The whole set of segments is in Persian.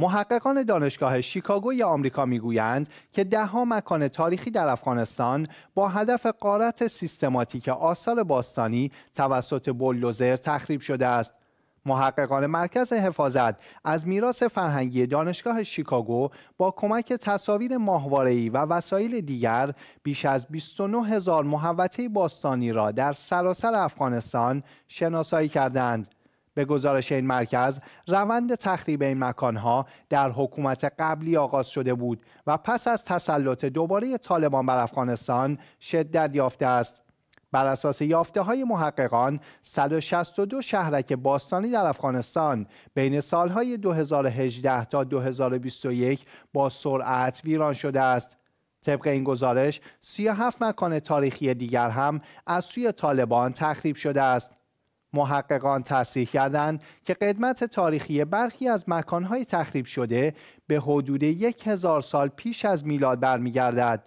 محققان دانشگاه شیکاگو یا آمریکا میگویند که دهها مکان تاریخی در افغانستان با هدف قارت سیستماتیک آثار باستانی توسط بلدوزر تخریب شده است محققان مرکز حفاظت از میراث فرهنگی دانشگاه شیکاگو با کمک تصاویر ماهواره‌ای و وسایل دیگر بیش از 29 هزار محوطه باستانی را در سراسر افغانستان شناسایی کردند. به گزارش این مرکز روند تخریب این مکانها در حکومت قبلی آغاز شده بود و پس از تسلط دوباره طالبان بر افغانستان شدت یافته است بر اساس یافته های محققان 162 شهرک باستانی در افغانستان بین سالهای 2018 تا 2021 با سرعت ویران شده است طبق این گزارش 37 مکان تاریخی دیگر هم از سوی طالبان تخریب شده است محققان تصریح کردند که قدمت تاریخی برخی از مکانهای تخریب شده به حدود یک هزار سال پیش از میلاد برمیگردد.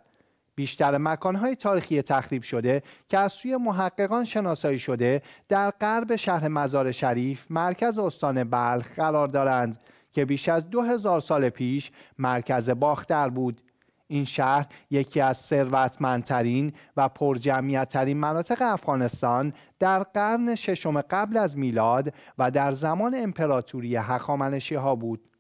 بیشتر مکانهای تاریخی تخریب شده که از سوی محققان شناسایی شده در غرب شهر مزار شریف مرکز استان بلخ قرار دارند که بیش از دو هزار سال پیش مرکز باختر بود این شهر یکی از ثروتمندترین و پرجمعیتترین مناطق افغانستان در قرن ششم قبل از میلاد و در زمان امپراتوری هخامنشی ها بود